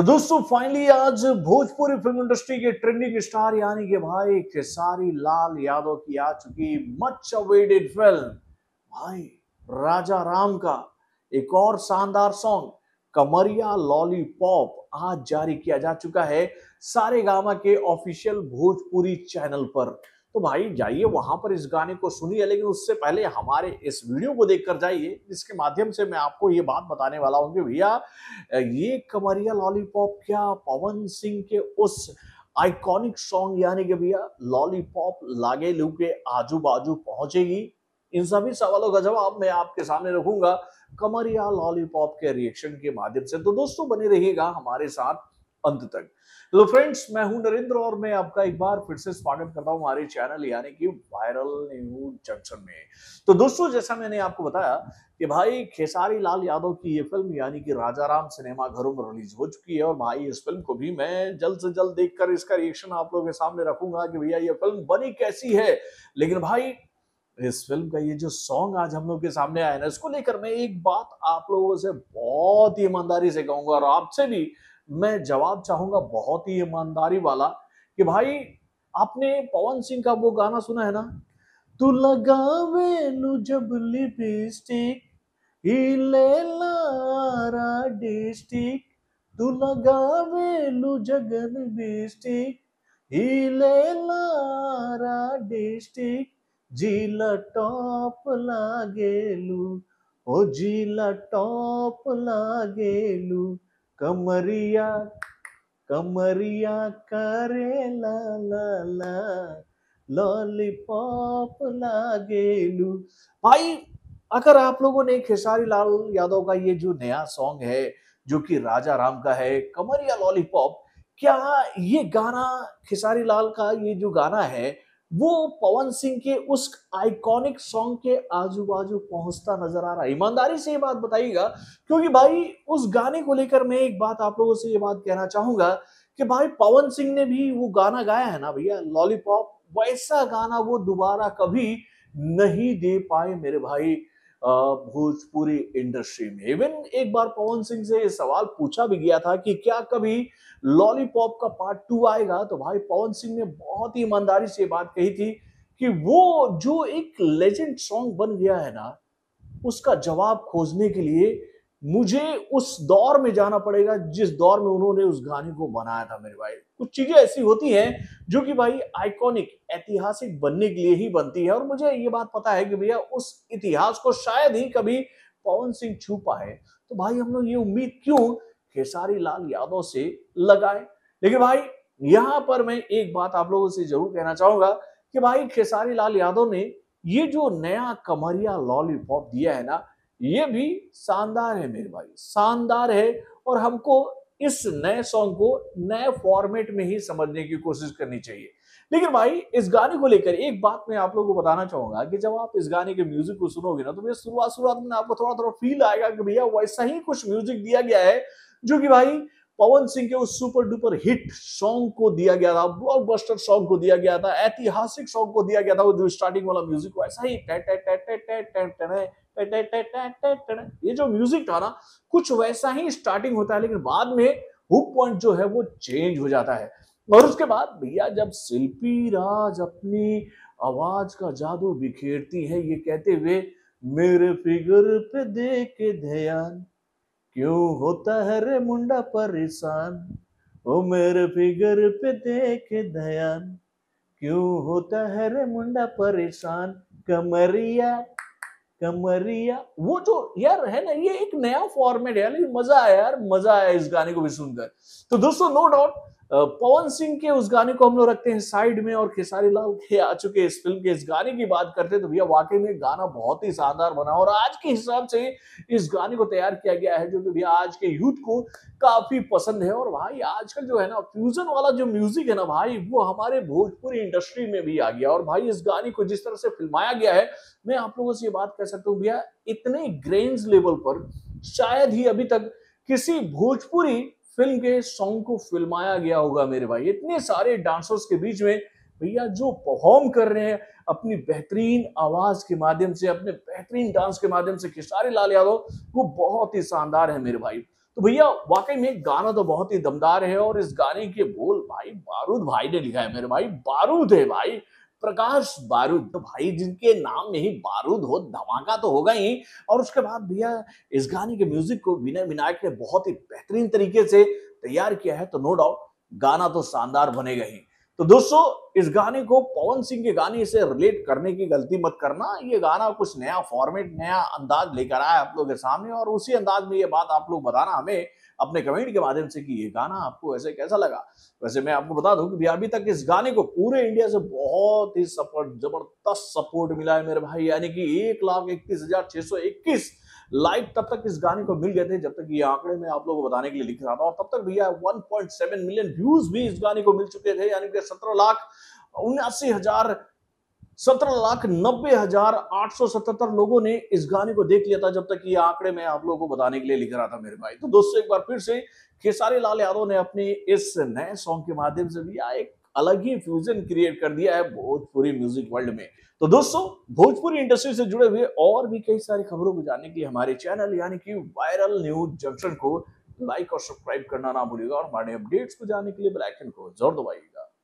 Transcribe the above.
तो दोस्तों फाइनली आज भोजपुरी फिल्म इंडस्ट्री के ट्रेंडिंग स्टार यानी कि भाई खेसारी लाल यादव की आ चुकी मच अवेडेड फिल्म भाई राजा राम का एक और शानदार सॉन्ग कमरिया लॉलीपॉप आज जारी किया जा चुका है सारे गामा के ऑफिशियल भोजपुरी चैनल पर तो भाई जाइए वहां पर इस गाने को सुनिए लेकिन उससे पहले हमारे इस वीडियो को देखकर जाइए जिसके माध्यम से मैं आपको ये बात बताने वाला हूँ कि भैया ये कमरिया लॉलीपॉप क्या पवन सिंह के उस आइकॉनिक सॉन्ग यानी कि भैया लॉलीपॉप लागे लू के आजू बाजू पहुंचेगी इन सभी सवालों का जवाब मैं आपके सामने रखूंगा कमरिया लॉलीपॉप के रिएक्शन के माध्यम से तो दोस्तों बने रहिएगा हमारे साथ अंत तक हेलो तो फ्रेंड्स मैं हूं नरेंद्र और मैं आपका एक बार फिर से स्वागत करता हूं हमारे चैनल यानी कि वायरल न्यूज जंक्शन में तो दोस्तों जैसा मैंने आपको बताया कि भाई खेसारी लाल यादव की ये फिल्म यानी कि राजा राम सिनेमा घरों में रिलीज हो चुकी है और भाई इस फिल्म को भी मैं जल्द से जल्द देख इसका रिएक्शन आप लोगों के सामने रखूंगा कि भैया ये फिल्म बनी कैसी है लेकिन भाई इस फिल्म का ये जो सॉन्ग आज हम लोग के सामने आया ना इसको लेकर मैं एक बात आप लोगों से बहुत ईमानदारी से कहूंगा और आपसे भी मैं जवाब चाहूंगा बहुत ही ईमानदारी वाला कि भाई आपने पवन सिंह का वो गाना सुना है ना तू लगावे नु जब लिपस्टिक ले लारा डिस्टिक तू लगावे नु जगन बिस्टिक ले लारा डिस्टिक जिला टॉप लागेलू ओ जिला टॉप लागेलू कमरिया कमरिया करे ला ला ला लॉलीपॉप लागेलू भाई अगर आप लोगों ने खेसारी लाल यादव का ये जो नया सॉन्ग है जो कि राजा राम का है कमरिया लॉलीपॉप क्या ये गाना खेसारी लाल का ये जो गाना है वो पवन सिंह के उस आइकॉनिक सॉन्ग के आजू बाजू पहुंचता नजर आ रहा है ईमानदारी से ये बात बताइएगा क्योंकि भाई उस गाने को लेकर मैं एक बात आप लोगों से ये बात कहना चाहूंगा कि भाई पवन सिंह ने भी वो गाना गाया है ना भैया लॉलीपॉप वैसा गाना वो दोबारा कभी नहीं दे पाए मेरे भाई भोजपुरी इंडस्ट्री में इवन एक बार पवन सिंह से सवाल पूछा भी गया था कि क्या कभी लॉलीपॉप का पार्ट टू आएगा तो भाई पवन सिंह ने बहुत ही ईमानदारी से बात कही थी कि वो जो एक लेजेंड सॉन्ग बन गया है ना उसका जवाब खोजने के लिए मुझे उस दौर में जाना पड़ेगा जिस दौर में उन्होंने उस गाने को बनाया था मेरे भाई कुछ चीजें ऐसी होती हैं जो कि भाई आइकॉनिक ऐतिहासिक बनने के लिए ही बनती है और मुझे ये बात पता है कि भैया उस इतिहास को शायद ही कभी पवन सिंह छू पाए तो भाई हम लोग ये उम्मीद क्यों खेसारी लाल यादव से लगाए लेकिन भाई यहां पर मैं एक बात आप लोगों से जरूर कहना चाहूंगा कि भाई खेसारी लाल यादव ने ये जो नया कमरिया लॉलीपॉप दिया है ना ये भी शानदार है मेरे भाई शानदार है और हमको इस नए सॉन्ग को नए फॉर्मेट में ही समझने की कोशिश करनी चाहिए लेकिन भाई इस गाने को लेकर एक बात मैं आप लोगों को बताना चाहूंगा कि जब आप इस गाने के म्यूजिक को सुनोगे ना तो भैया शुरुआत शुरुआत में आपको थोड़ा थोड़ा फील आएगा कि भैया वैसा ही कुछ म्यूजिक दिया गया है जो कि भाई पवन सिंह के उस सुपर डुपर हिट सॉन्ग को दिया गया था ब्लॉकबस्टर सॉन्ग को दिया गया था ऐतिहासिक सॉन्ग को दिया गया था वो जो स्टार्टिंग वाला म्यूजिक को ऐसा ही ये जो म्यूजिक था ना कुछ वैसा ही स्टार्टिंग होता है लेकिन बाद में हुक पॉइंट जो है वो चेंज हो जाता है और उसके बाद भैया जब शिल्पी राज अपनी आवाज का जादू बिखेरती है ये कहते हुए मेरे फिगर पे देख के ध्यान क्यों होता है रे मुंडा परेशान ओ मेरे फिगर पे देख दयान क्यों होता है रे मुंडा परेशान कमरिया कमरिया वो जो यार है ना ये एक नया फॉर्मेट है यार मजा आया यार मजा आया इस गाने को भी सुनकर तो दोस्तों नो डाउट पवन सिंह के उस गाने को हम लोग रखते हैं साइड में और खेसारी लाल के आ चुके इस फिल्म के इस गाने की बात करते हैं तो भैया वाकई में गाना बहुत ही शानदार बना और आज के हिसाब से इस गाने को तैयार किया गया है जो कि भैया आज के यूथ को काफी पसंद है और भाई आजकल जो है ना फ्यूजन वाला जो म्यूजिक है ना भाई वो हमारे भोजपुरी इंडस्ट्री में भी आ गया और भाई इस गाने को जिस तरह से फिल्माया गया है मैं आप लोगों से ये बात कह सकता हूँ भैया इतने ग्रेन्स लेवल पर शायद ही अभी तक किसी भोजपुरी फिल्म के सॉन्ग को फिल्माया गया होगा मेरे भाई इतने सारे डांसर्स के बीच में भैया जो परफॉर्म कर रहे हैं अपनी बेहतरीन आवाज के माध्यम से अपने बेहतरीन डांस के माध्यम से खेसारी लाल यादव वो बहुत ही शानदार है मेरे भाई तो भैया वाकई में गाना तो बहुत ही दमदार है और इस गाने के बोल भाई बारूद भाई ने लिखा है मेरे भाई बारूद है भाई प्रकाश बारूद तो भाई जिनके नाम में ही बारूद हो धमाका तो होगा ही और उसके बाद भैया इस गाने के म्यूजिक को विनय विनायक ने बहुत ही बेहतरीन तरीके से तैयार किया है तो नो डाउट गाना तो शानदार बनेगा ही तो दोस्तों इस गाने को पवन सिंह के गाने से रिलेट करने की गलती मत करना ये गाना कुछ नया फॉर्मेट नया अंदाज लेकर आया आप लोग के सामने और उसी अंदाज में ये बात आप लोग बताना हमें अपने कमेंट के माध्यम से कि ये गाना आपको ऐसे कैसा लगा वैसे मैं आपको बता दूं कि अभी तक इस गाने को पूरे इंडिया से बहुत ही सपोर्ट जबरदस्त सपोर्ट मिला है मेरे भाई यानी कि एक लाख इक्कीस हजार छह सौ इक्कीस लाइक तब तक इस गाने को मिल गए थे जब तक ये आंकड़े मैं आप लोगों को बताने के लिए लिख रहा था और तब तक भैया 1.7 मिलियन व्यूज भी इस गाने को मिल चुके थे यानी कि सत्रह लाख उन्यासी हजार सत्रह लाख नब्बे हजार आठ सौ सतहत्तर लोगों ने इस गाने को देख लिया था जब तक ये आंकड़े मैं आप लोगों को बताने के लिए लिख रहा था मेरे भाई तो दोस्तों एक बार फिर से खेसारी लाल यादव ने अपने इस नए सॉन्ग के माध्यम से भी एक अलग ही फ्यूजन क्रिएट कर दिया है भोजपुरी म्यूजिक वर्ल्ड में तो दोस्तों भोजपुरी इंडस्ट्री से जुड़े हुए और भी कई सारी खबरों को जानने के लिए हमारे चैनल यानी कि वायरल न्यूज जंक्शन को लाइक और सब्सक्राइब करना ना भूलिएगा और हमारे अपडेट्स को जानने के लिए ब्लैक को जोर दबाइएगा